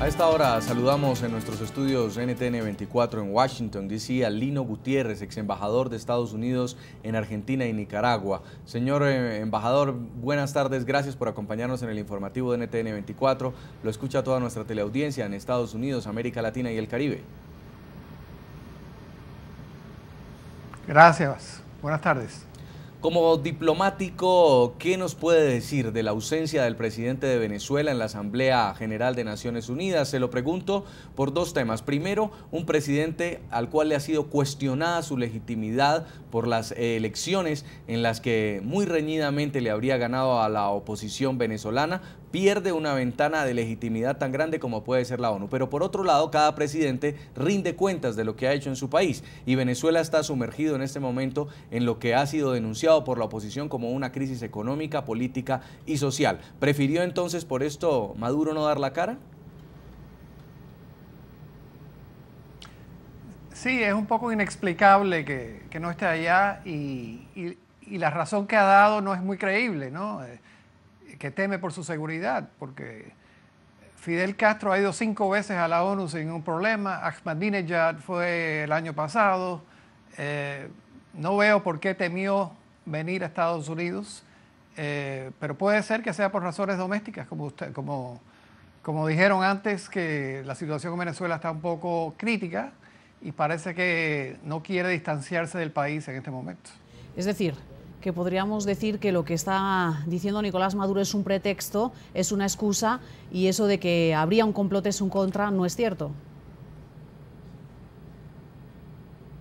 A esta hora saludamos en nuestros estudios NTN 24 en Washington, D.C. a Lino Gutiérrez, ex embajador de Estados Unidos en Argentina y Nicaragua. Señor eh, embajador, buenas tardes, gracias por acompañarnos en el informativo de NTN 24. Lo escucha toda nuestra teleaudiencia en Estados Unidos, América Latina y el Caribe. Gracias, buenas tardes. Como diplomático, ¿qué nos puede decir de la ausencia del presidente de Venezuela en la Asamblea General de Naciones Unidas? Se lo pregunto por dos temas. Primero, un presidente al cual le ha sido cuestionada su legitimidad por las eh, elecciones en las que muy reñidamente le habría ganado a la oposición venezolana, pierde una ventana de legitimidad tan grande como puede ser la ONU. Pero por otro lado, cada presidente rinde cuentas de lo que ha hecho en su país y Venezuela está sumergido en este momento en lo que ha sido denunciado por la oposición como una crisis económica, política y social. ¿Prefirió entonces por esto Maduro no dar la cara? Sí, es un poco inexplicable que, no esté allá y, y, la razón que ha dado no es muy creíble, ¿no? Eh, que teme por su seguridad, porque Fidel Castro ha ido cinco veces a la ONU sin un problema, Ahmadinejad fue el año pasado, eh, no veo por qué temió venir a Estados Unidos, eh, pero puede ser que sea por razones domésticas, como, usted, como, como dijeron antes, que la situación en Venezuela está un poco crítica y parece que no quiere distanciarse del país en este momento. Es decir, que podríamos decir que lo que está diciendo Nicolás Maduro es un pretexto, es una excusa y eso de que habría un complot es un contra no es cierto.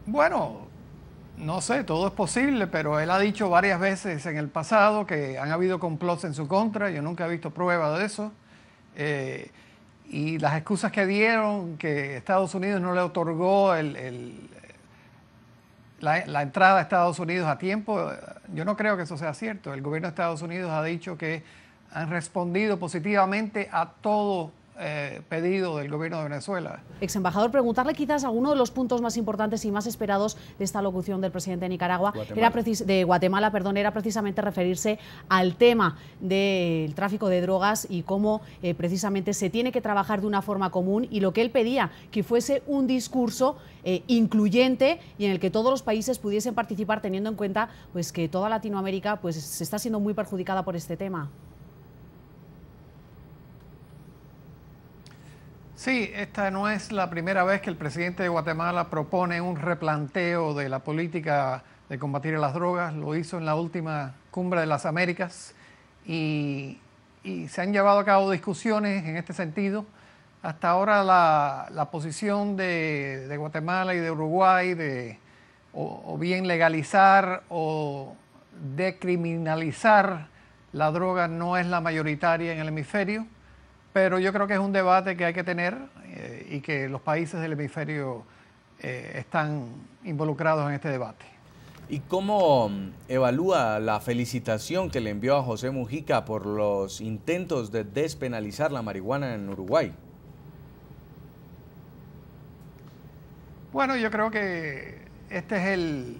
Bueno, no sé, todo es posible, pero él ha dicho varias veces en el pasado que han habido complots en su contra, yo nunca he visto prueba de eso. Eh, y las excusas que dieron, que Estados Unidos no le otorgó el, la, entrada a Estados Unidos a tiempo, yo no creo que eso sea cierto. El gobierno de Estados Unidos ha dicho que han respondido positivamente a todo eh, pedido del gobierno de Venezuela. Ex embajador, preguntarle quizás alguno de los puntos más importantes y más esperados de esta locución del presidente de Nicaragua, Guatemala. Era de Guatemala, perdón, era precisamente referirse al tema del tráfico de drogas y cómo eh, precisamente se tiene que trabajar de una forma común y lo que él pedía, que fuese un discurso eh, incluyente y en el que todos los países pudiesen participar teniendo en cuenta pues, que toda Latinoamérica pues, se está siendo muy perjudicada por este tema. Sí, esta no es la primera vez que el presidente de Guatemala propone un replanteo de la política de combatir las drogas. Lo hizo en la última cumbre de las Américas y, se han llevado a cabo discusiones en este sentido. Hasta ahora la, posición de, Guatemala y de Uruguay de o bien legalizar o decriminalizar la droga no es la mayoritaria en el hemisferio pero yo creo que es un debate que hay que tener eh, y que los países del hemisferio eh, están involucrados en este debate. ¿Y cómo mm, evalúa la felicitación que le envió a José Mujica por los intentos de despenalizar la marihuana en Uruguay? Bueno, yo creo que este es el,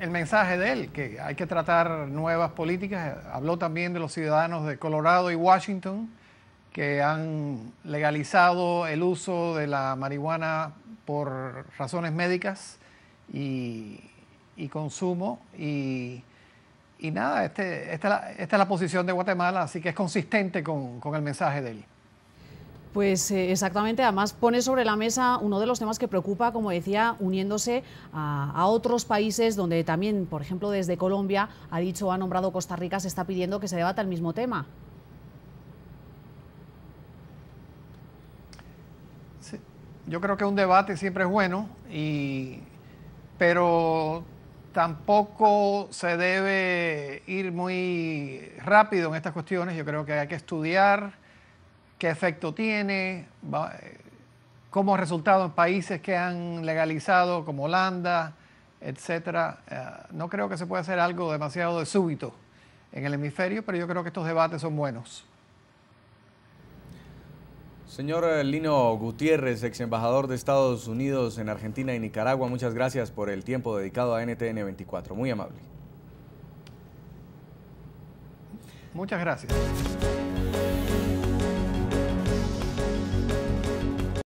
el mensaje de él, que hay que tratar nuevas políticas. Habló también de los ciudadanos de Colorado y Washington, que han legalizado el uso de la marihuana por razones médicas y, consumo. Y, nada, este, esta, es la posición de Guatemala, así que es consistente con, el mensaje de él. Pues eh, exactamente, además pone sobre la mesa uno de los temas que preocupa, como decía, uniéndose a, a, otros países donde también, por ejemplo, desde Colombia ha dicho, ha nombrado Costa Rica, se está pidiendo que se debata el mismo tema. yo creo que un debate siempre es bueno, y, pero tampoco se debe ir muy rápido en estas cuestiones. Yo creo que hay que estudiar qué efecto tiene, cómo ha resultado en países que han legalizado, como Holanda, etcétera. Eh, no creo que se pueda hacer algo demasiado de súbito en el hemisferio, pero yo creo que estos debates son buenos. Señor Lino Gutiérrez, ex embajador de Estados Unidos en Argentina y Nicaragua, muchas gracias por el tiempo dedicado a NTN 24. Muy amable. Muchas gracias.